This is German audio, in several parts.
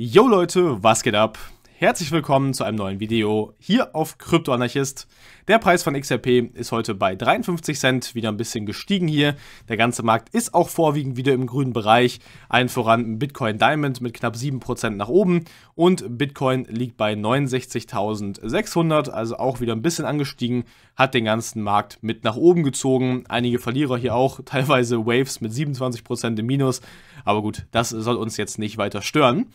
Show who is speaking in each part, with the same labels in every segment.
Speaker 1: Yo Leute, was geht ab? Herzlich willkommen zu einem neuen Video hier auf Kryptoanarchist. Der Preis von XRP ist heute bei 53 Cent, wieder ein bisschen gestiegen hier. Der ganze Markt ist auch vorwiegend wieder im grünen Bereich. Allen voran Bitcoin Diamond mit knapp 7% nach oben und Bitcoin liegt bei 69.600, also auch wieder ein bisschen angestiegen, hat den ganzen Markt mit nach oben gezogen. Einige Verlierer hier auch, teilweise Waves mit 27% im Minus. Aber gut, das soll uns jetzt nicht weiter stören.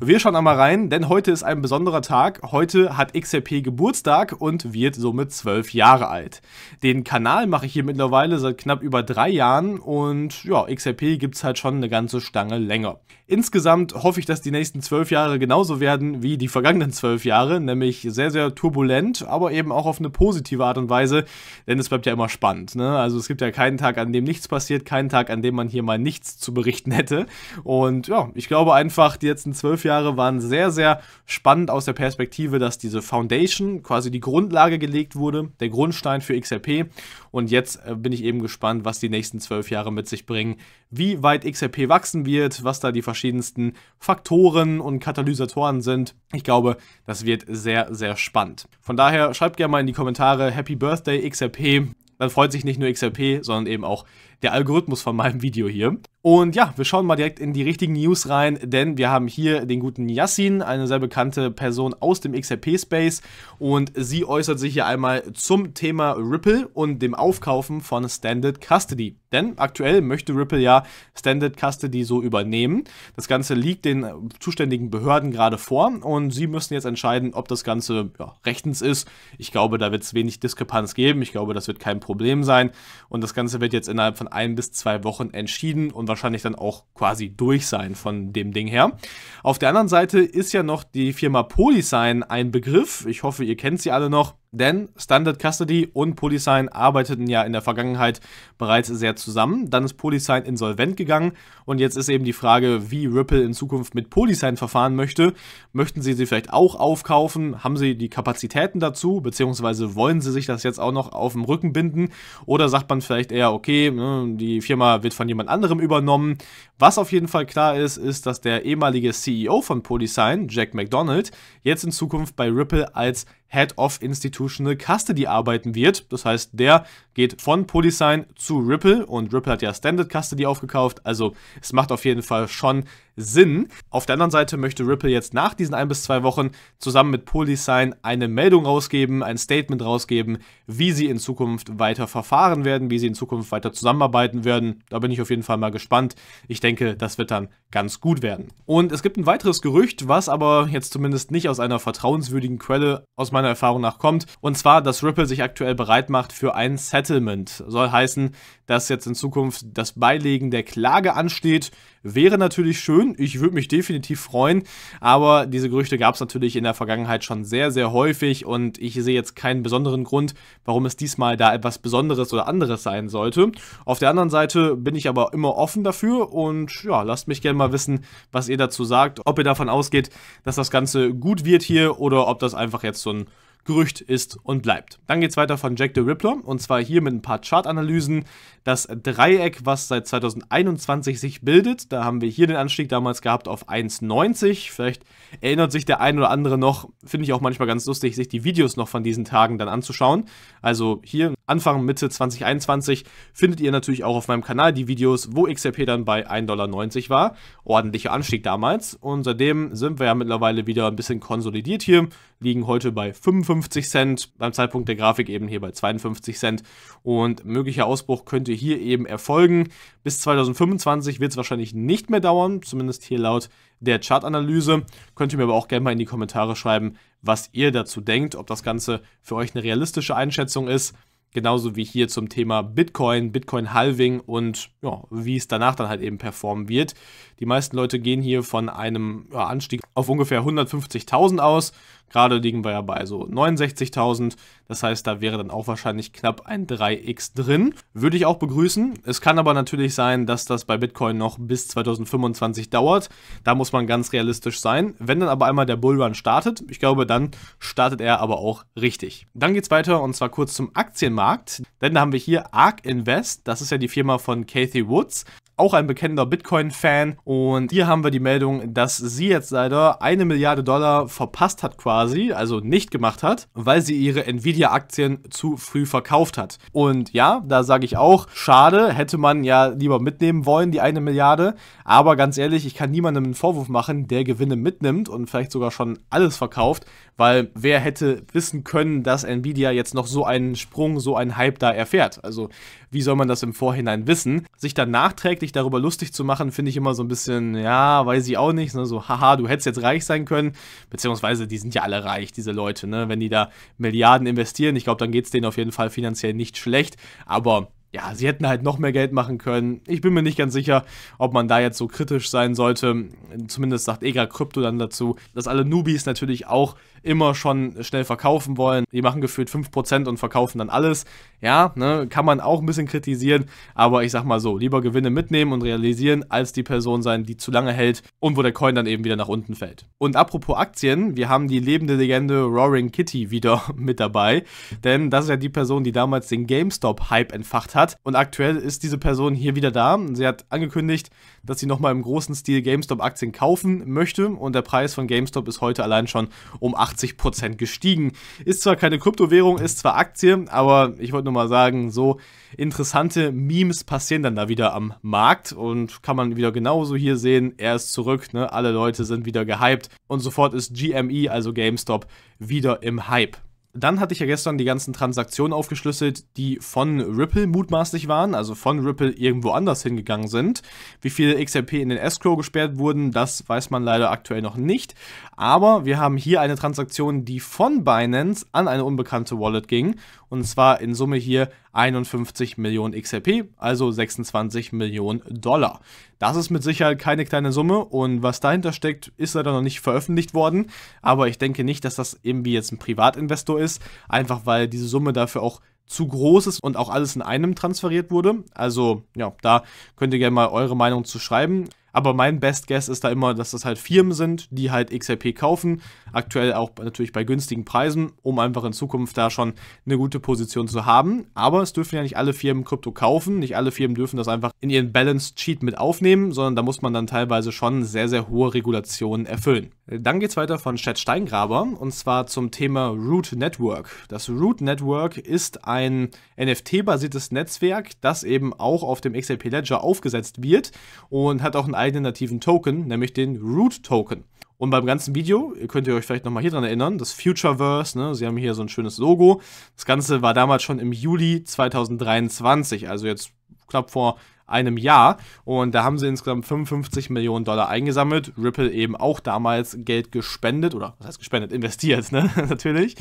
Speaker 1: Wir schauen einmal rein, denn heute ist ein besonderer Tag. Heute hat XRP Geburtstag und wird somit 12 Jahre alt. Den Kanal mache ich hier mittlerweile seit knapp über drei Jahren und ja, XRP gibt es halt schon eine ganze Stange länger. Insgesamt hoffe ich, dass die nächsten 12 Jahre genauso werden wie die vergangenen 12 Jahre, nämlich sehr, sehr turbulent, aber eben auch auf eine positive Art und Weise Weise, denn es bleibt ja immer spannend. Ne? Also es gibt ja keinen Tag, an dem nichts passiert, keinen Tag, an dem man hier mal nichts zu berichten hätte. Und ja, ich glaube einfach, die letzten zwölf Jahre waren sehr, sehr spannend aus der Perspektive, dass diese Foundation, quasi die Grundlage gelegt wurde, der Grundstein für XRP. Und jetzt äh, bin ich eben gespannt, was die nächsten zwölf Jahre mit sich bringen, wie weit XRP wachsen wird, was da die verschiedensten Faktoren und Katalysatoren sind. Ich glaube, das wird sehr, sehr spannend. Von daher schreibt gerne mal in die Kommentare Happy Birthday XRP, dann freut sich nicht nur XRP, sondern eben auch der Algorithmus von meinem Video hier. Und ja, wir schauen mal direkt in die richtigen News rein, denn wir haben hier den guten Yassin, eine sehr bekannte Person aus dem XRP-Space und sie äußert sich hier einmal zum Thema Ripple und dem Aufkaufen von Standard Custody. Denn aktuell möchte Ripple ja Standard Custody so übernehmen. Das Ganze liegt den zuständigen Behörden gerade vor und sie müssen jetzt entscheiden, ob das Ganze ja, rechtens ist. Ich glaube, da wird es wenig Diskrepanz geben. Ich glaube, das wird kein Problem sein und das Ganze wird jetzt innerhalb von ein bis zwei Wochen entschieden und wahrscheinlich dann auch quasi durch sein von dem Ding her. Auf der anderen Seite ist ja noch die Firma Polysign ein Begriff. Ich hoffe, ihr kennt sie alle noch. Denn Standard Custody und Polysign arbeiteten ja in der Vergangenheit bereits sehr zusammen. Dann ist Polysign insolvent gegangen und jetzt ist eben die Frage, wie Ripple in Zukunft mit Polysign verfahren möchte. Möchten sie sie vielleicht auch aufkaufen? Haben sie die Kapazitäten dazu? Beziehungsweise wollen sie sich das jetzt auch noch auf dem Rücken binden? Oder sagt man vielleicht eher, okay, ne, die Firma wird von jemand anderem übernommen? Was auf jeden Fall klar ist, ist, dass der ehemalige CEO von Polysign, Jack McDonald, jetzt in Zukunft bei Ripple als Head of Institutional Custody arbeiten wird. Das heißt, der geht von Polysign zu Ripple und Ripple hat ja Standard Custody aufgekauft. Also es macht auf jeden Fall schon Sinn. Auf der anderen Seite möchte Ripple jetzt nach diesen ein bis zwei Wochen zusammen mit Polysign eine Meldung rausgeben, ein Statement rausgeben, wie sie in Zukunft weiter verfahren werden, wie sie in Zukunft weiter zusammenarbeiten werden. Da bin ich auf jeden Fall mal gespannt. Ich denke, das wird dann ganz gut werden. Und es gibt ein weiteres Gerücht, was aber jetzt zumindest nicht aus einer vertrauenswürdigen Quelle aus meiner Erfahrung nach kommt. Und zwar, dass Ripple sich aktuell bereit macht für ein Settlement. Soll heißen, dass jetzt in Zukunft das Beilegen der Klage ansteht. Wäre natürlich schön, ich würde mich definitiv freuen, aber diese Gerüchte gab es natürlich in der Vergangenheit schon sehr, sehr häufig und ich sehe jetzt keinen besonderen Grund, warum es diesmal da etwas Besonderes oder anderes sein sollte. Auf der anderen Seite bin ich aber immer offen dafür und ja, lasst mich gerne mal wissen, was ihr dazu sagt, ob ihr davon ausgeht, dass das Ganze gut wird hier oder ob das einfach jetzt so ein Gerücht ist und bleibt. Dann geht's weiter von Jack the Rippler und zwar hier mit ein paar Chartanalysen. Das Dreieck, was seit 2021 sich bildet, da haben wir hier den Anstieg damals gehabt auf 1,90. Vielleicht erinnert sich der ein oder andere noch, finde ich auch manchmal ganz lustig, sich die Videos noch von diesen Tagen dann anzuschauen. Also hier Anfang, Mitte 2021 findet ihr natürlich auch auf meinem Kanal die Videos, wo XRP dann bei 1,90 Dollar war. Ordentlicher Anstieg damals. Und seitdem sind wir ja mittlerweile wieder ein bisschen konsolidiert hier, liegen heute bei 55 Cent, beim Zeitpunkt der Grafik eben hier bei 52 Cent. Und möglicher Ausbruch könnte hier eben erfolgen. Bis 2025 wird es wahrscheinlich nicht mehr dauern, zumindest hier laut der Chartanalyse. Könnt ihr mir aber auch gerne mal in die Kommentare schreiben, was ihr dazu denkt, ob das Ganze für euch eine realistische Einschätzung ist. Genauso wie hier zum Thema Bitcoin, Bitcoin-Halving und ja, wie es danach dann halt eben performen wird. Die meisten Leute gehen hier von einem ja, Anstieg auf ungefähr 150.000 aus. Gerade liegen wir ja bei so 69.000. Das heißt, da wäre dann auch wahrscheinlich knapp ein 3x drin. Würde ich auch begrüßen. Es kann aber natürlich sein, dass das bei Bitcoin noch bis 2025 dauert. Da muss man ganz realistisch sein. Wenn dann aber einmal der Bullrun startet, ich glaube, dann startet er aber auch richtig. Dann geht es weiter und zwar kurz zum Aktienmarkt. Denn da haben wir hier ARK Invest. Das ist ja die Firma von Kathy Woods auch ein bekennender Bitcoin-Fan. Und hier haben wir die Meldung, dass sie jetzt leider eine Milliarde Dollar verpasst hat quasi, also nicht gemacht hat, weil sie ihre Nvidia-Aktien zu früh verkauft hat. Und ja, da sage ich auch, schade, hätte man ja lieber mitnehmen wollen, die eine Milliarde. Aber ganz ehrlich, ich kann niemandem einen Vorwurf machen, der Gewinne mitnimmt und vielleicht sogar schon alles verkauft, weil wer hätte wissen können, dass Nvidia jetzt noch so einen Sprung, so einen Hype da erfährt. Also wie soll man das im Vorhinein wissen? Sich dann nachträglich darüber lustig zu machen, finde ich immer so ein bisschen, ja, weiß ich auch nicht, ne? so, haha, du hättest jetzt reich sein können, beziehungsweise die sind ja alle reich, diese Leute, ne? Wenn die da Milliarden investieren, ich glaube, dann geht es denen auf jeden Fall finanziell nicht schlecht, aber ja, sie hätten halt noch mehr Geld machen können. Ich bin mir nicht ganz sicher, ob man da jetzt so kritisch sein sollte. Zumindest sagt Ega Krypto dann dazu, dass alle Newbies natürlich auch immer schon schnell verkaufen wollen. Die machen gefühlt 5% und verkaufen dann alles. Ja, ne, kann man auch ein bisschen kritisieren, aber ich sag mal so, lieber Gewinne mitnehmen und realisieren, als die Person sein, die zu lange hält und wo der Coin dann eben wieder nach unten fällt. Und apropos Aktien, wir haben die lebende Legende Roaring Kitty wieder mit dabei, denn das ist ja die Person, die damals den GameStop-Hype entfacht hat und aktuell ist diese Person hier wieder da. Sie hat angekündigt, dass sie nochmal im großen Stil GameStop-Aktien kaufen möchte und der Preis von GameStop ist heute allein schon um 8 80% gestiegen. Ist zwar keine Kryptowährung, ist zwar Aktie, aber ich wollte nur mal sagen, so interessante Memes passieren dann da wieder am Markt und kann man wieder genauso hier sehen, er ist zurück, ne? alle Leute sind wieder gehypt und sofort ist GME, also GameStop, wieder im Hype dann hatte ich ja gestern die ganzen Transaktionen aufgeschlüsselt, die von Ripple mutmaßlich waren, also von Ripple irgendwo anders hingegangen sind. Wie viele XRP in den Escrow gesperrt wurden, das weiß man leider aktuell noch nicht. Aber wir haben hier eine Transaktion, die von Binance an eine unbekannte Wallet ging und zwar in Summe hier 51 Millionen XRP, also 26 Millionen Dollar. Das ist mit Sicherheit keine kleine Summe und was dahinter steckt, ist leider noch nicht veröffentlicht worden. Aber ich denke nicht, dass das irgendwie jetzt ein Privatinvestor ist, einfach weil diese Summe dafür auch zu groß ist und auch alles in einem transferiert wurde. Also ja, da könnt ihr gerne mal eure Meinung zu schreiben. Aber mein Best Guess ist da immer, dass das halt Firmen sind, die halt XRP kaufen. Aktuell auch natürlich bei günstigen Preisen, um einfach in Zukunft da schon eine gute Position zu haben. Aber es dürfen ja nicht alle Firmen Krypto kaufen. Nicht alle Firmen dürfen das einfach in ihren Balance Sheet mit aufnehmen, sondern da muss man dann teilweise schon sehr, sehr hohe Regulationen erfüllen. Dann geht es weiter von Chad Steingraber und zwar zum Thema Root Network. Das Root Network ist ein NFT-basiertes Netzwerk, das eben auch auf dem XRP Ledger aufgesetzt wird und hat auch einen eigenen nativen Token, nämlich den Root Token. Und beim ganzen Video, könnt ihr euch vielleicht nochmal hier dran erinnern, das Futureverse, ne, sie haben hier so ein schönes Logo. Das Ganze war damals schon im Juli 2023, also jetzt knapp vor einem Jahr. Und da haben sie insgesamt 55 Millionen Dollar eingesammelt. Ripple eben auch damals Geld gespendet oder was heißt gespendet, investiert, ne? natürlich.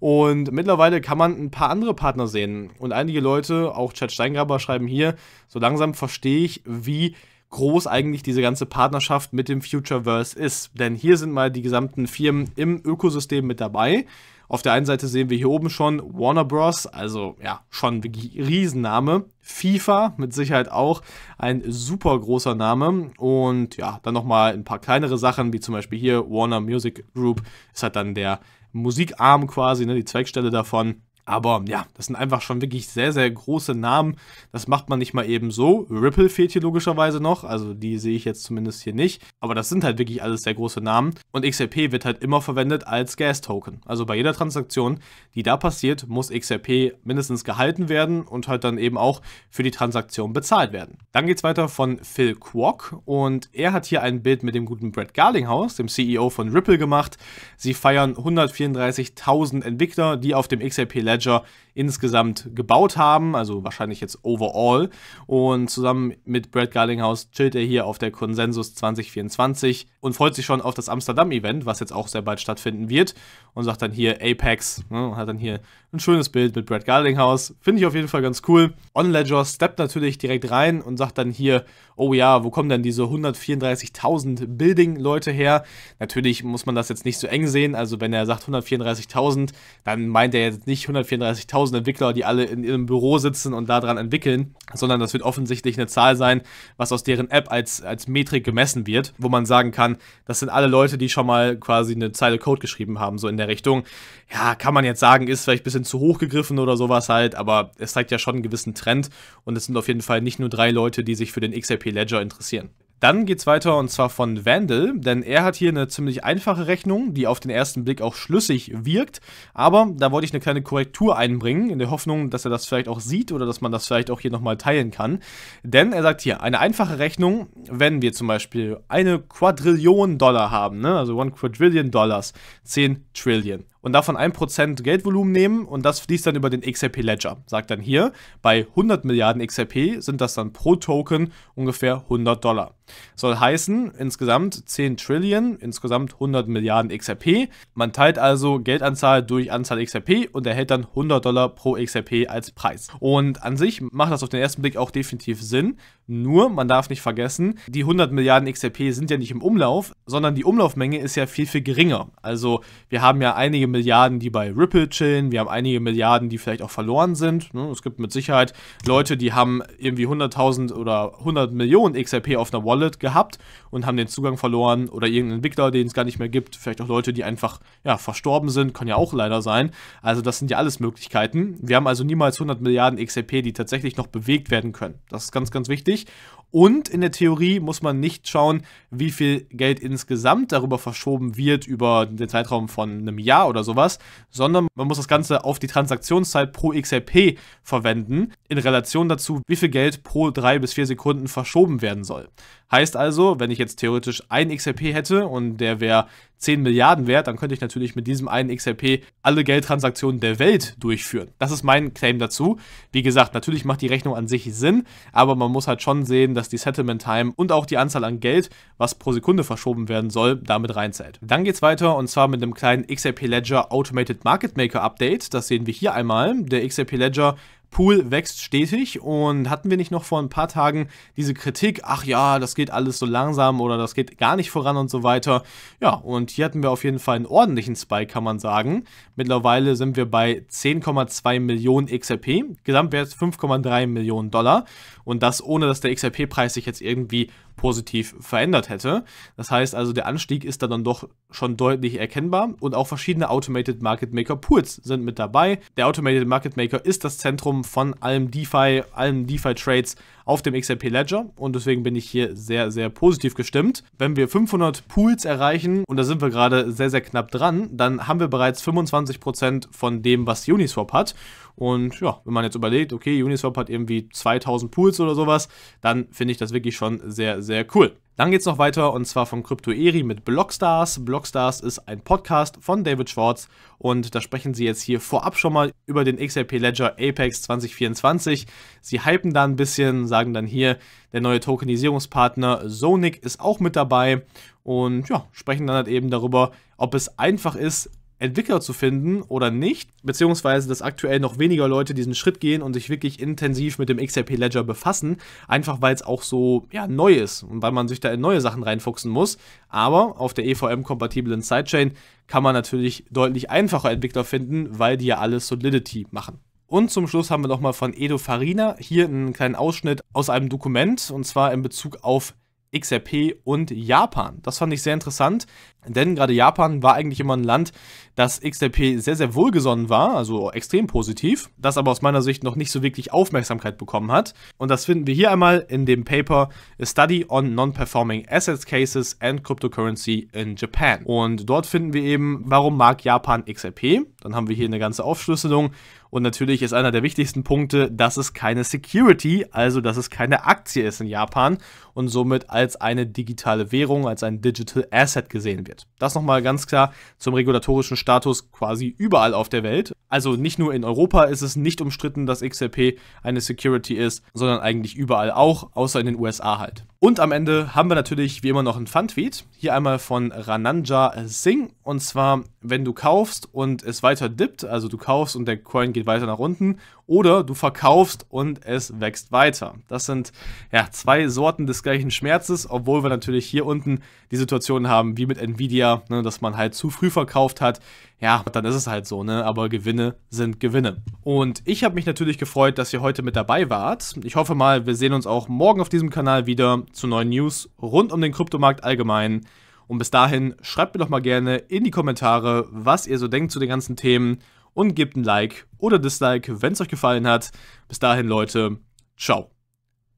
Speaker 1: Und mittlerweile kann man ein paar andere Partner sehen. Und einige Leute, auch Chad Steingraber, schreiben hier, so langsam verstehe ich, wie groß eigentlich diese ganze Partnerschaft mit dem Futureverse ist. Denn hier sind mal die gesamten Firmen im Ökosystem mit dabei. Auf der einen Seite sehen wir hier oben schon Warner Bros., also ja, schon ein Riesenname. FIFA mit Sicherheit auch ein super großer Name. Und ja, dann nochmal ein paar kleinere Sachen, wie zum Beispiel hier Warner Music Group ist halt dann der Musikarm quasi, ne, die Zweckstelle davon. Aber ja, das sind einfach schon wirklich sehr, sehr große Namen. Das macht man nicht mal eben so. Ripple fehlt hier logischerweise noch, also die sehe ich jetzt zumindest hier nicht. Aber das sind halt wirklich alles sehr große Namen. Und XRP wird halt immer verwendet als Gas-Token. Also bei jeder Transaktion, die da passiert, muss XRP mindestens gehalten werden und halt dann eben auch für die Transaktion bezahlt werden. Dann geht es weiter von Phil Kwok und er hat hier ein Bild mit dem guten Brad Garlinghouse, dem CEO von Ripple, gemacht. Sie feiern 134.000 Entwickler, die auf dem XRP-Level Ledger insgesamt gebaut haben, also wahrscheinlich jetzt overall. Und zusammen mit Brad Garlinghouse chillt er hier auf der Konsensus 2024 und freut sich schon auf das Amsterdam-Event, was jetzt auch sehr bald stattfinden wird. Und sagt dann hier Apex ne, und hat dann hier ein schönes Bild mit Brad Gardinghaus. Finde ich auf jeden Fall ganz cool. OnLedger steppt natürlich direkt rein und sagt dann hier, oh ja, wo kommen denn diese 134.000 Building-Leute her? Natürlich muss man das jetzt nicht so eng sehen. Also wenn er sagt 134.000, dann meint er jetzt nicht 134.000 Entwickler, die alle in ihrem Büro sitzen und daran entwickeln, sondern das wird offensichtlich eine Zahl sein, was aus deren App als, als Metrik gemessen wird, wo man sagen kann, das sind alle Leute, die schon mal quasi eine Zeile Code geschrieben haben, so in der Richtung. Ja, kann man jetzt sagen, ist vielleicht ein bisschen zu hoch gegriffen oder sowas halt, aber es zeigt ja schon einen gewissen Trend und es sind auf jeden Fall nicht nur drei Leute, die sich für den XRP Ledger interessieren. Dann geht's weiter und zwar von Vandal, denn er hat hier eine ziemlich einfache Rechnung, die auf den ersten Blick auch schlüssig wirkt, aber da wollte ich eine kleine Korrektur einbringen, in der Hoffnung, dass er das vielleicht auch sieht oder dass man das vielleicht auch hier nochmal teilen kann. Denn er sagt hier, eine einfache Rechnung, wenn wir zum Beispiel eine Quadrillion Dollar haben, ne? also one Quadrillion Dollars, 10 Trillion und davon 1% Geldvolumen nehmen und das fließt dann über den XRP Ledger. Sagt dann hier, bei 100 Milliarden XRP sind das dann pro Token ungefähr 100 Dollar. Soll heißen, insgesamt 10 Trillion, insgesamt 100 Milliarden XRP. Man teilt also Geldanzahl durch Anzahl XRP und erhält dann 100 Dollar pro XRP als Preis. Und an sich macht das auf den ersten Blick auch definitiv Sinn, nur, man darf nicht vergessen, die 100 Milliarden XRP sind ja nicht im Umlauf, sondern die Umlaufmenge ist ja viel, viel geringer. Also wir haben ja einige Milliarden, die bei Ripple chillen, wir haben einige Milliarden, die vielleicht auch verloren sind. Ne? Es gibt mit Sicherheit Leute, die haben irgendwie 100.000 oder 100 Millionen XRP auf einer Wallet gehabt und haben den Zugang verloren oder irgendeinen Entwickler, den es gar nicht mehr gibt. Vielleicht auch Leute, die einfach ja, verstorben sind, kann ja auch leider sein. Also das sind ja alles Möglichkeiten. Wir haben also niemals 100 Milliarden XRP, die tatsächlich noch bewegt werden können. Das ist ganz, ganz wichtig wichtig. Und in der Theorie muss man nicht schauen, wie viel Geld insgesamt darüber verschoben wird über den Zeitraum von einem Jahr oder sowas, sondern man muss das Ganze auf die Transaktionszeit pro XRP verwenden, in Relation dazu, wie viel Geld pro drei bis vier Sekunden verschoben werden soll. Heißt also, wenn ich jetzt theoretisch ein XRP hätte und der wäre 10 Milliarden wert, dann könnte ich natürlich mit diesem einen XRP alle Geldtransaktionen der Welt durchführen. Das ist mein Claim dazu. Wie gesagt, natürlich macht die Rechnung an sich Sinn, aber man muss halt schon sehen, dass die Settlement Time und auch die Anzahl an Geld, was pro Sekunde verschoben werden soll, damit reinzählt. Dann geht's weiter und zwar mit dem kleinen XRP Ledger Automated Market Maker Update. Das sehen wir hier einmal. Der XRP Ledger Pool wächst stetig und hatten wir nicht noch vor ein paar Tagen diese Kritik, ach ja, das geht alles so langsam oder das geht gar nicht voran und so weiter. Ja, und hier hatten wir auf jeden Fall einen ordentlichen Spike, kann man sagen. Mittlerweile sind wir bei 10,2 Millionen XRP, Gesamtwert 5,3 Millionen Dollar und das ohne, dass der XRP-Preis sich jetzt irgendwie positiv verändert hätte. Das heißt also, der Anstieg ist da dann doch schon deutlich erkennbar und auch verschiedene Automated Market Maker Pools sind mit dabei. Der Automated Market Maker ist das Zentrum von allem DeFi, allen DeFi Trades auf dem XRP Ledger und deswegen bin ich hier sehr, sehr positiv gestimmt. Wenn wir 500 Pools erreichen und da sind wir gerade sehr, sehr knapp dran, dann haben wir bereits 25% von dem, was Uniswap hat und ja, wenn man jetzt überlegt, okay, Uniswap hat irgendwie 2000 Pools oder sowas, dann finde ich das wirklich schon sehr, sehr cool. Dann geht es noch weiter und zwar von Kryptoeri mit Blockstars. Blockstars ist ein Podcast von David Schwartz und da sprechen sie jetzt hier vorab schon mal über den XRP Ledger Apex 2024. Sie hypen da ein bisschen, sagen dann hier, der neue Tokenisierungspartner Sonic ist auch mit dabei und ja, sprechen dann halt eben darüber, ob es einfach ist, Entwickler zu finden oder nicht, beziehungsweise dass aktuell noch weniger Leute diesen Schritt gehen und sich wirklich intensiv mit dem XRP Ledger befassen, einfach weil es auch so ja, neu ist und weil man sich da in neue Sachen reinfuchsen muss. Aber auf der EVM-kompatiblen Sidechain kann man natürlich deutlich einfacher Entwickler finden, weil die ja alle Solidity machen. Und zum Schluss haben wir nochmal von Edo Farina hier einen kleinen Ausschnitt aus einem Dokument und zwar in Bezug auf XRP und Japan. Das fand ich sehr interessant, denn gerade Japan war eigentlich immer ein Land, das XRP sehr, sehr wohlgesonnen war, also extrem positiv, das aber aus meiner Sicht noch nicht so wirklich Aufmerksamkeit bekommen hat. Und das finden wir hier einmal in dem Paper A Study on Non-Performing Assets Cases and Cryptocurrency in Japan. Und dort finden wir eben, warum mag Japan XRP? Dann haben wir hier eine ganze Aufschlüsselung und natürlich ist einer der wichtigsten Punkte, dass es keine Security, also dass es keine Aktie ist in Japan und somit als eine digitale Währung, als ein Digital Asset gesehen wird. Das nochmal ganz klar zum regulatorischen Status quasi überall auf der Welt. Also nicht nur in Europa ist es nicht umstritten, dass XRP eine Security ist, sondern eigentlich überall auch, außer in den USA halt. Und am Ende haben wir natürlich wie immer noch ein Fun-Tweet. Hier einmal von Rananja Singh. Und zwar, wenn du kaufst und es weiter dippt, also du kaufst und der Coin geht weiter nach unten oder du verkaufst und es wächst weiter. Das sind ja zwei Sorten des gleichen Schmerzes, obwohl wir natürlich hier unten die Situation haben, wie mit Nvidia, ne, dass man halt zu früh verkauft hat. Ja, dann ist es halt so, ne? Aber Gewinne sind Gewinne. Und ich habe mich natürlich gefreut, dass ihr heute mit dabei wart. Ich hoffe mal, wir sehen uns auch morgen auf diesem Kanal wieder zu neuen News rund um den Kryptomarkt allgemein. Und bis dahin schreibt mir doch mal gerne in die Kommentare, was ihr so denkt zu den ganzen Themen und gebt ein Like oder Dislike, wenn es euch gefallen hat. Bis dahin, Leute, ciao.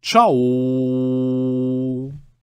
Speaker 1: Ciao.